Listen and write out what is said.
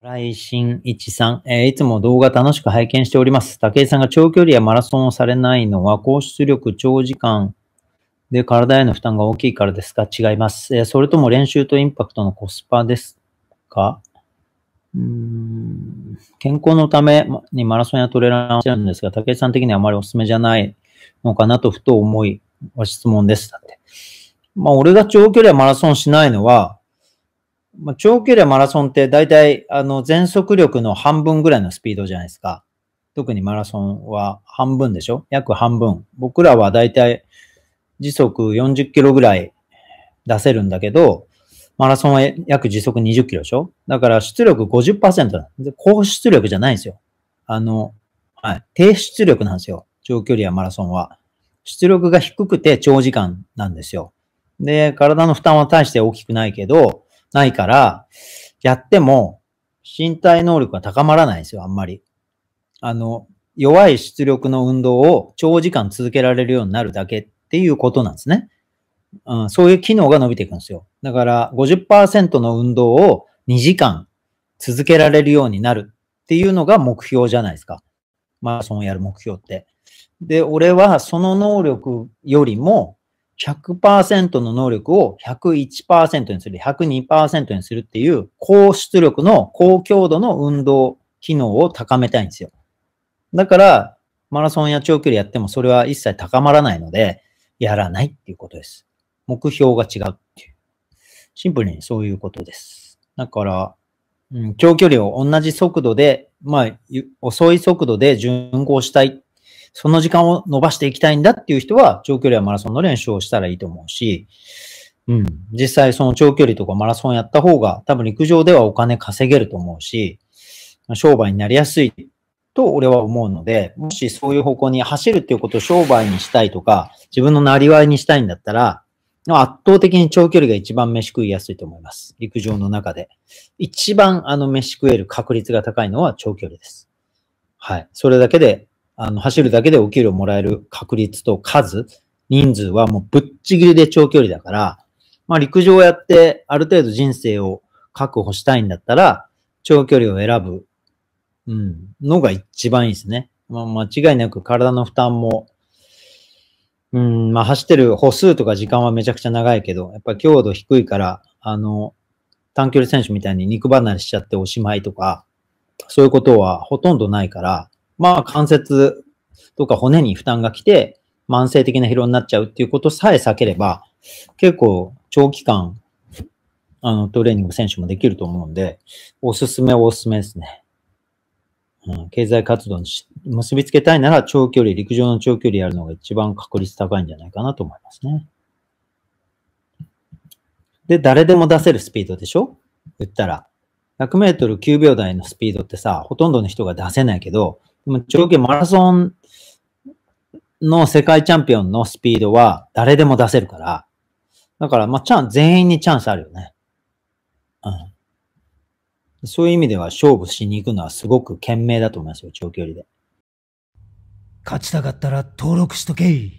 来新一さん、えー、いつも動画楽しく拝見しております。竹井さんが長距離やマラソンをされないのは、高出力、長時間で体への負担が大きいからですか違います、えー、それとも練習とインパクトのコスパですかうん健康のためにマラソンやトレーラーをしてるんですが、竹井さん的にはあまりおすすめじゃないのかなとふと思い、ご質問です。だって。まあ、俺が長距離はマラソンしないのは、まあ、長距離マラソンって大体、あの、全速力の半分ぐらいのスピードじゃないですか。特にマラソンは半分でしょ約半分。僕らは大体時速40キロぐらい出せるんだけど、マラソンは約時速20キロでしょだから出力50%な高出力じゃないんですよ。あの、はい。低出力なんですよ。長距離やマラソンは。出力が低くて長時間なんですよ。で、体の負担は大して大きくないけど、ないから、やっても身体能力が高まらないんですよ、あんまり。あの、弱い出力の運動を長時間続けられるようになるだけっていうことなんですね。うん、そういう機能が伸びていくんですよ。だから50%の運動を2時間続けられるようになるっていうのが目標じゃないですか。マラソンをやる目標って。で、俺はその能力よりも100%の能力を101%にする、102%にするっていう高出力の高強度の運動機能を高めたいんですよ。だから、マラソンや長距離やってもそれは一切高まらないので、やらないっていうことです。目標が違うっていう。シンプルにそういうことです。だから、うん、長距離を同じ速度で、まあ、遅い速度で巡航したいその時間を伸ばしていきたいんだっていう人は、長距離はマラソンの練習をしたらいいと思うし、うん。実際その長距離とかマラソンやった方が、多分陸上ではお金稼げると思うし、商売になりやすいと俺は思うので、もしそういう方向に走るっていうことを商売にしたいとか、自分のなりわいにしたいんだったら、圧倒的に長距離が一番飯食いやすいと思います。陸上の中で。一番あの飯食える確率が高いのは長距離です。はい。それだけであの、走るだけでお給料もらえる確率と数、人数はもうぶっちぎりで長距離だから、まあ陸上をやってある程度人生を確保したいんだったら、長距離を選ぶ、うん、のが一番いいですね。まあ間違いなく体の負担も、うん、まあ走ってる歩数とか時間はめちゃくちゃ長いけど、やっぱ強度低いから、あの、短距離選手みたいに肉離れしちゃっておしまいとか、そういうことはほとんどないから、まあ関節とか骨に負担が来て、慢性的な疲労になっちゃうっていうことさえ避ければ、結構長期間、あの、トレーニング選手もできると思うんで、おすすめおすすめですね。うん、経済活動に結びつけたいなら長距離、陸上の長距離やるのが一番確率高いんじゃないかなと思いますね。で、誰でも出せるスピードでしょ言ったら。100メートル9秒台のスピードってさ、ほとんどの人が出せないけど、長距離マラソンの世界チャンピオンのスピードは誰でも出せるから、だから、まあ、チャン、全員にチャンスあるよね。うん。そういう意味では勝負しに行くのはすごく賢明だと思いますよ、長距離で。勝ちたかったら登録しとけ